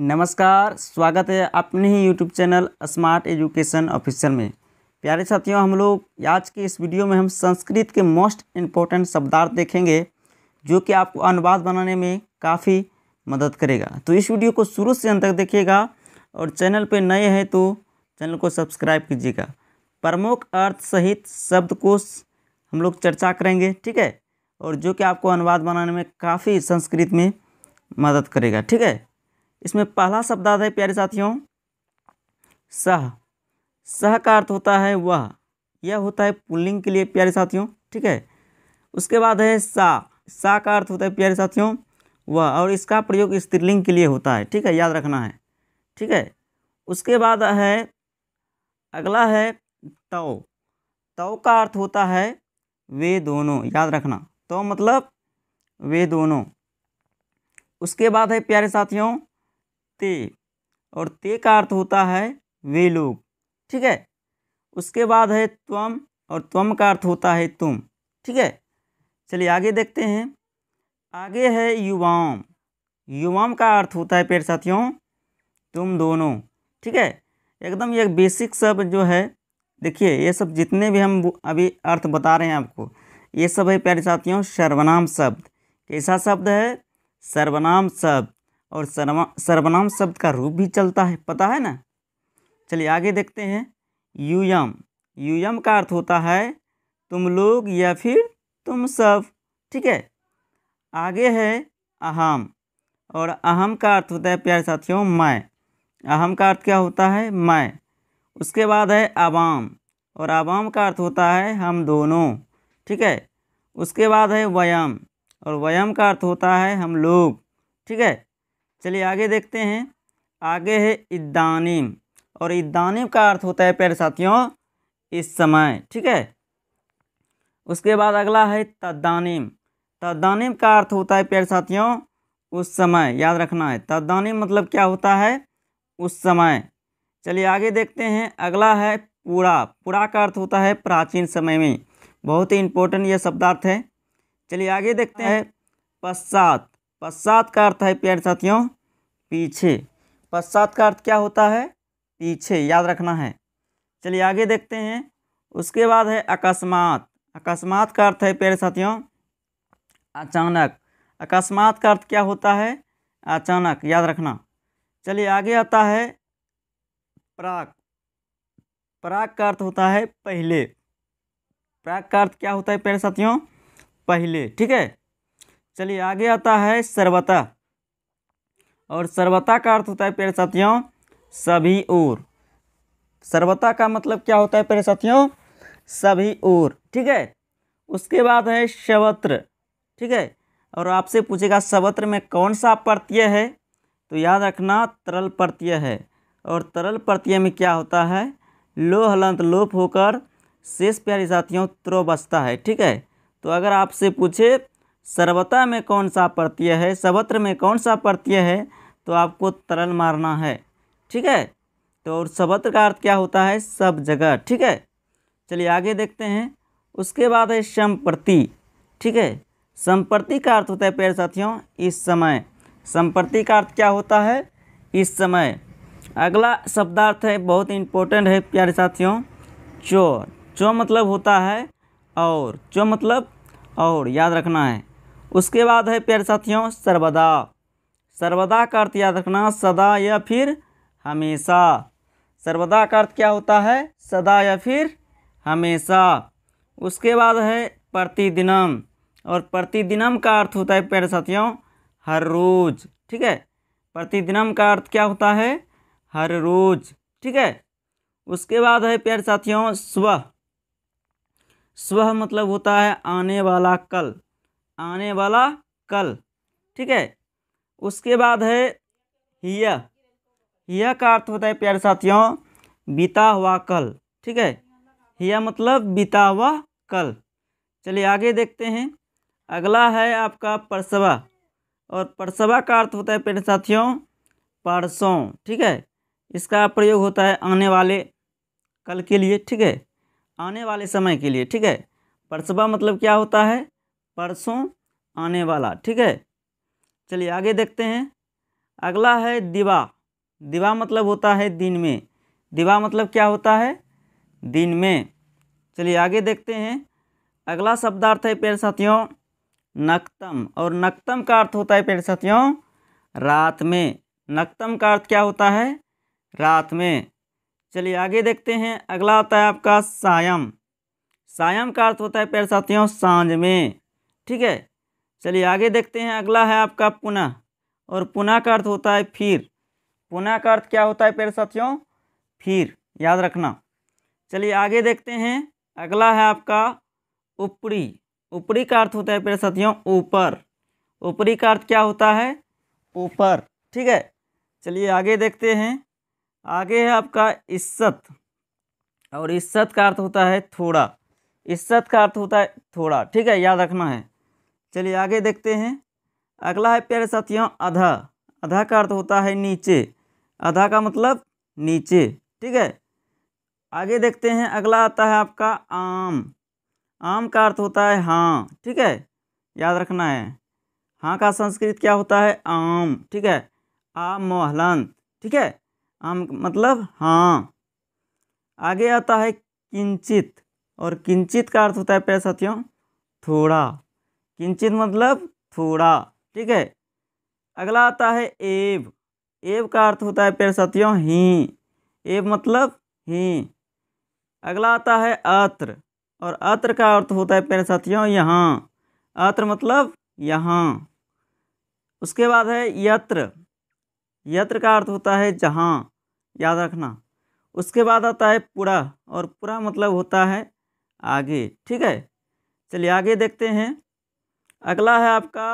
नमस्कार स्वागत है अपने ही YouTube channel smart education official में प्यारे साथियों हम लोग आज के इस वीडियो में हम संस्कृत के मोस्ट इम्पोर्टेंट शब्दार्थ देखेंगे जो कि आपको अनुवाद बनाने में काफ़ी मदद करेगा तो इस वीडियो को शुरू से अंत तक देखिएगा और चैनल पर नए हैं तो चैनल को सब्सक्राइब कीजिएगा प्रमुख अर्थ सहित को हम लोग चर्चा करेंगे ठीक है और जो कि आपको अनुवाद बनाने में काफ़ी संस्कृत में मदद करेगा ठीक है इसमें पहला शब्द आता है प्यारे साथियों सह सह का अर्थ होता है वह यह होता है पुल्लिंग के लिए प्यारे साथियों ठीक है उसके बाद है सा सा का अर्थ होता है प्यारे साथियों वह और इसका प्रयोग स्त्रीलिंग के लिए होता है ठीक है याद रखना है ठीक है उसके बाद है अगला है तव तव का अर्थ होता है वे दोनों याद रखना तो मतलब वे दोनों उसके बाद है प्यारे साथियों ते और ते का अर्थ होता है वे लोग ठीक है उसके बाद है त्वम और त्वम का अर्थ होता है तुम ठीक है चलिए आगे देखते हैं आगे है युवाम युवाम का अर्थ होता है पेड़ साथियों तुम दोनों ठीक है एकदम ये बेसिक सब जो है देखिए ये सब जितने भी हम अभी अर्थ बता रहे हैं आपको ये सब है प्यारे साथियों सर्वनाम शब्द कैसा शब्द है सर्वनाम शब्द और सर्वा सर्वनाम शब्द का रूप भी चलता है पता है ना चलिए आगे देखते हैं यूयम यूयम का अर्थ होता है तुम लोग या फिर तुम सब ठीक है आगे है अहम और अहम का अर्थ होता है प्यारे साथियों मैं अहम का अर्थ क्या होता है मैं उसके बाद है आवाम और आवाम का अर्थ होता है हम दोनों ठीक है उसके बाद है वयम और वयम का अर्थ होता है हम लोग ठीक है चलिए आगे देखते हैं आगे है इदानिम और इदानिम का अर्थ होता है प्यारे साथियों इस समय ठीक है उसके बाद अगला है तदानीम तदानीम का अर्थ होता है प्यारे साथियों उस समय याद रखना है तदानीम मतलब क्या होता है उस समय चलिए आगे देखते हैं अगला है पूरा पूरा का अर्थ होता है प्राचीन समय में बहुत ही इंपॉर्टेंट यह शब्दार्थ है चलिए आगे देखते हैं पश्चात पश्चात का अर्थ है प्यारे साथियों पीछे पश्चात का अर्थ क्या होता है पीछे याद रखना है चलिए आगे देखते हैं उसके बाद है अकस्मात अकस्मात का अर्थ है प्यारे साथियों अचानक अकस्मात का अर्थ क्या होता है अचानक याद रखना चलिए आगे आता है प्राक प्राक का अर्थ होता है पहले प्राक का अर्थ क्या होता है प्यारे साथियों पहले ठीक है चलिए आगे आता है सर्वतः और सर्वता का अर्थ होता है प्यारे साथियों सभी ओर सर्वता का मतलब क्या होता है प्यारे साथियों सभी ओर ठीक है उसके बाद है सवत्र ठीक है और आपसे पूछेगा शवत्र में कौन सा प्रत्यय है तो याद रखना तरल प्रत्यय है और तरल प्रत्यय में क्या होता है लोह लोहलंत लोप होकर शेष प्यारे साथियों त्रो बचता है ठीक है तो अगर आपसे पूछे सर्वता में कौन सा प्रत्यय है सर्वत्र में कौन सा प्रत्यय है तो आपको तरल मारना है ठीक है तो और सर्वत्र का अर्थ क्या होता है सब जगह ठीक है चलिए आगे देखते हैं उसके बाद है संप्रति ठीक है संप्रति का अर्थ होता है प्यारे साथियों इस समय संप्रति का अर्थ क्या होता है इस समय अगला शब्दार्थ है बहुत इंपॉर्टेंट है प्यारे साथियों चो चो मतलब होता है और चो मतलब और याद रखना है उसके बाद है प्यारे साथियों सर्वदा सर्वदा का अर्थ याद रखना सदा या फिर हमेशा सर्वदा का अर्थ क्या होता है सदा या फिर हमेशा उसके बाद है प्रतिदिनम और प्रतिदिनम का अर्थ होता है प्यारे साथियों हर रोज़ ठीक है प्रतिदिनम का अर्थ क्या होता है हर रोज़ ठीक है उसके बाद है प्यारे साथियों स्व स्व मतलब होता है आने वाला कल आने वाला कल ठीक है उसके बाद है हिया हिया का अर्थ होता है प्यारे साथियों बीता हुआ कल ठीक है हिया मतलब बीता हुआ कल चलिए आगे देखते हैं अगला है आपका परसवा और परसवा का अर्थ होता है प्यारे साथियों परसों ठीक है इसका प्रयोग होता है आने वाले कल के लिए ठीक है आने वाले समय के लिए ठीक है परसवा मतलब क्या होता है परसों आने वाला ठीक है चलिए आगे देखते हैं अगला है दिवा दिवा मतलब होता है दिन में दिवा मतलब क्या होता है दिन में चलिए आगे देखते हैं अगला शब्दार्थ है पेड़ साथियों नक्तम और नक्तम का अर्थ होता है पेड़ साथियों रात में नक्तम का अर्थ क्या होता है रात में चलिए आगे देखते हैं अगला होता है आपका सायम सायम का अर्थ होता है पेड़ साथियों सांझ में ठीक है चलिए आगे देखते हैं अगला है आपका पुनः और पुनः का अर्थ होता है फिर पुनः का अर्थ क्या होता है पेरे साथियों फिर याद रखना चलिए आगे देखते हैं अगला है आपका ऊपरी ऊपरी का अर्थ होता है पेरे साथियों ऊपर ऊपरी का अर्थ क्या होता है ऊपर ठीक है चलिए आगे देखते हैं आगे है आपका इज्जत और इज्जत का अर्थ होता है थोड़ा इज्जत का अर्थ होता है थोड़ा ठीक है याद रखना है चलिए आगे देखते हैं अगला है प्यारे साथियों आधा अधा का अर्थ होता है नीचे आधा का मतलब नीचे ठीक है आगे देखते हैं अगला आता है आपका आम आम का अर्थ होता है हाँ ठीक है याद रखना है हाँ का संस्कृत क्या होता है आम ठीक है आम मोहलन ठीक है आम मतलब हाँ आगे आता है किंचित और किंचित का अर्थ होता है प्यारे साथियों थोड़ा किंचित मतलब थोड़ा ठीक है अगला आता है एव एव का अर्थ होता है प्यार साथियों ही एव मतलब ही अगला आता है अत्र और अत्र का अर्थ होता है प्यारे साथियों यहाँ अत्र मतलब यहाँ उसके बाद है यत्र यत्र का अर्थ होता है जहाँ याद रखना उसके बाद आता है पुरा और पुरा मतलब होता है आगे ठीक है चलिए आगे देखते हैं अगला है आपका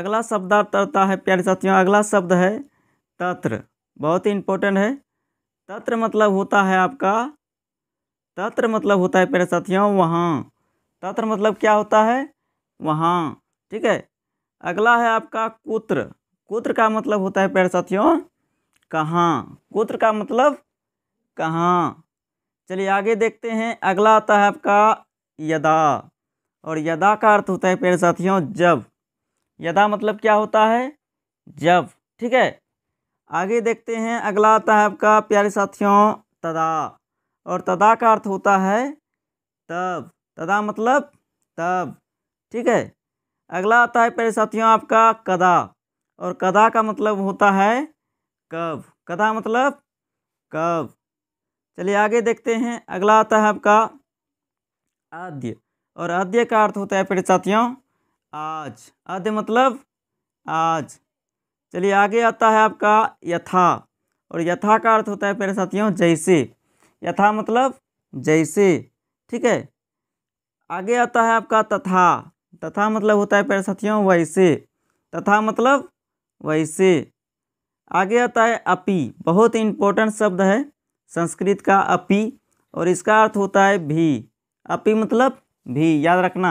अगला शब्दार्थ आता है प्यारे साथियों अगला शब्द है तत्र बहुत ही इम्पोर्टेंट है तत्र मतलब होता है आपका तत्र मतलब होता है प्यारे साथियों वहाँ तत्र मतलब क्या होता है वहाँ ठीक है अगला है आपका कुत्र कुत्र का मतलब होता है प्यारे साथियों कहाँ कुत्र का मतलब कहाँ चलिए आगे देखते हैं अगला आता है आपका यदा और यदा का अर्थ होता है प्यारे साथियों जब यदा मतलब क्या होता है जब ठीक है आगे देखते हैं अगला आता है आपका प्यारे साथियों तदा और तदा का अर्थ होता है तब तदा मतलब तब ठीक है अगला आता है प्यारे साथियों आपका कदा और कदा का मतलब होता है कब कदा मतलब कब चलिए आगे देखते हैं अगला आता है आपका आद्य और आद्य का अर्थ होता है प्यारे साथियों आज आद्य मतलब आज चलिए आगे आता है आपका यथा और यथा का अर्थ होता है प्यारे साथियों जैसे यथा मतलब जैसे ठीक है आगे आता है आपका तथा तथा मतलब होता है प्यारे साथियों वैसे तथा मतलब वैसे आगे आता है अपी बहुत इंपॉर्टेंट शब्द है संस्कृत का अपी और इसका अर्थ होता है भी अपी मतलब भी याद रखना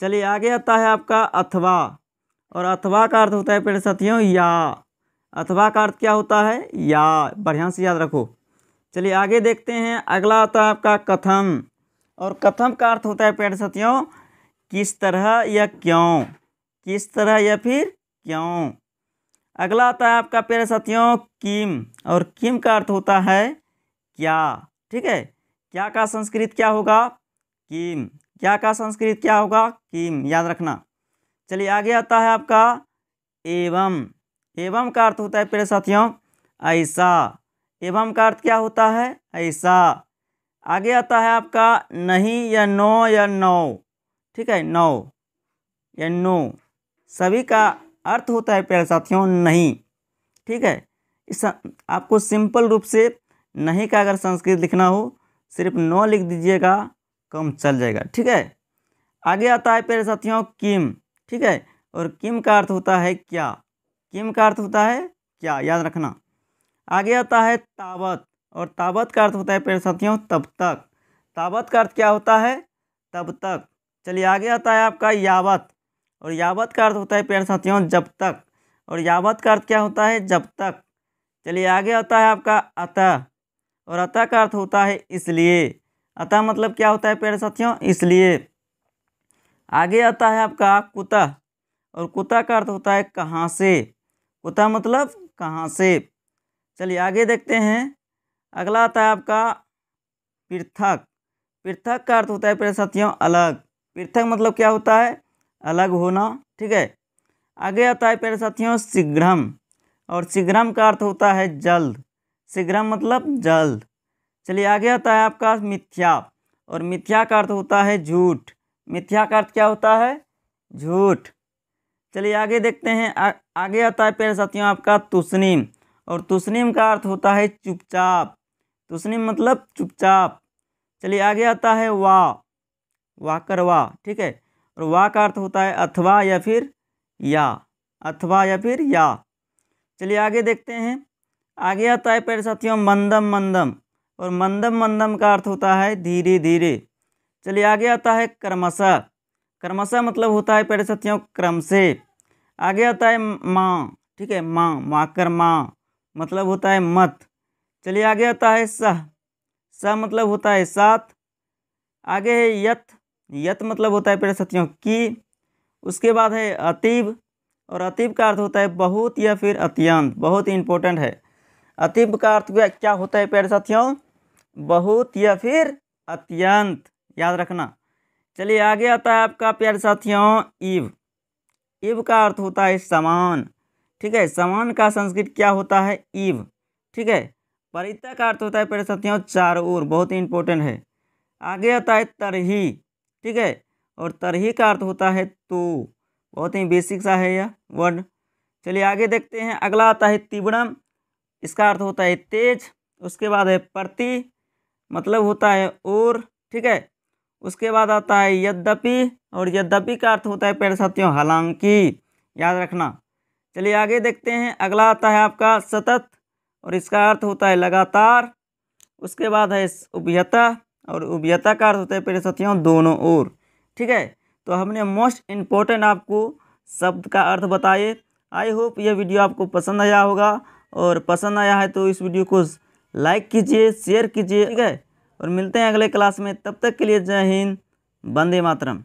चलिए आगे आता है आपका अथवा और अथवा का अर्थ होता है पेड़ साथियों या अथवा का अर्थ क्या होता है या बढ़िया से याद रखो चलिए आगे देखते हैं अगला आता है आपका कथम और कथम का अर्थ होता है पेड़ साथियों किस तरह या क्यों किस तरह या फिर क्यों अगला आता है आपका पेड़ साथियों किम और किम का अर्थ होता है क्या ठीक है क्या का संस्कृत क्या होगा किम क्या का संस्कृत क्या होगा किम याद रखना चलिए आगे आता है आपका एवं एवं का अर्थ होता है प्रे साथियों ऐसा एवं का अर्थ क्या होता है ऐसा आगे आता है आपका नहीं या नो या नौ ठीक है नौ या नो सभी का अर्थ होता है प्यारे साथियों नहीं ठीक है इस आपको सिंपल रूप से नहीं का अगर संस्कृत लिखना हो सिर्फ नौ लिख दीजिएगा कम चल जाएगा ठीक है आगे आता है प्यारे साथियों किम ठीक है और किम का अर्थ होता है क्या किम का अर्थ होता है क्या याद रखना आगे आता है ताबत और ताबत का अर्थ होता है प्यारे साथियों तब तक ताबत का अर्थ क्या होता है तब तक चलिए आगे आता है आपका यावत और यावत का अर्थ होता है प्यारे साथियों जब तक और यावत का अर्थ क्या होता है जब तक चलिए आगे आता है आपका अतः और अतः का अर्थ होता है इसलिए अतः मतलब क्या होता है प्यारे साथियों इसलिए आगे आता है आपका कुता और कुता का अर्थ होता है कहाँ से कुता मतलब कहाँ से चलिए आगे देखते हैं अगला आता है आपका पृथक पृथक का अर्थ होता है प्यारे साथियों अलग पृथक मतलब क्या होता है अलग होना ठीक है आगे आता है प्यारे साथियों शीघ्रम और शीघ्रम का अर्थ होता है जल्द शीघ्रम मतलब जल्द चलिए आगे आता है आपका मिथ्या और मिथ्या का अर्थ होता है झूठ मिथ्या का अर्थ क्या होता है झूठ चलिए आगे देखते हैं आ, आगे आता है प्यारे साथियों आपका तुस्निम और तुस्निम का अर्थ होता है चुपचाप तुस्निम मतलब चुपचाप चलिए आगे आता है वाह वाह कर ठीक है और वाह का अर्थ होता है अथवा या फिर या अथवा या फिर या चलिए आगे देखते हैं आगे आता है प्यारे साथियों मंदम मंदम और मंदम मंदम का अर्थ होता है धीरे धीरे चलिए आगे आता है कर्मशा कर्मशा मतलब होता है पेड़ साथियों क्रम से आगे आता है माँ ठीक है माँ माँ कर माँ मतलब होता है मत चलिए आगे आता है सह सह मतलब होता है सात आगे है यथ यथ मतलब होता है प्यारे साथियों की उसके बाद है अतीब और अतीब का अर्थ होता है बहुत या फिर अत्यंत बहुत ही इंपॉर्टेंट है अतिब का अर्थ क्या होता है प्यारे साथियों बहुत या फिर अत्यंत याद रखना चलिए आगे आता है आपका प्यारे साथियों इव इव का अर्थ होता है समान ठीक है समान का संस्कृत क्या होता है इव ठीक है परिता का अर्थ होता है प्यारे साथियों चार ओर बहुत ही इंपॉर्टेंट है आगे आता है तरही ठीक है और तरही का अर्थ होता है तो बहुत ही बेसिक सा है यह वर्ड चलिए आगे देखते हैं अगला आता है तिबड़म इसका अर्थ होता है तेज उसके बाद है प्रति मतलब होता है और ठीक है उसके बाद आता है यद्यपि और यद्यपि का अर्थ होता है प्यारे साथियों हालांकि याद रखना चलिए आगे देखते हैं अगला आता है आपका सतत और इसका अर्थ होता है लगातार उसके बाद है उभ्यता और उभ्यता का अर्थ होता है प्यारे साथियों दोनों ओर ठीक है तो हमने मोस्ट इम्पोर्टेंट आपको शब्द का अर्थ बताए आई होप यह वीडियो आपको पसंद आया होगा और पसंद आया है तो इस वीडियो को लाइक कीजिए शेयर कीजिए ठीक है और मिलते हैं अगले क्लास में तब तक के लिए जय हिंद वंदे मातरम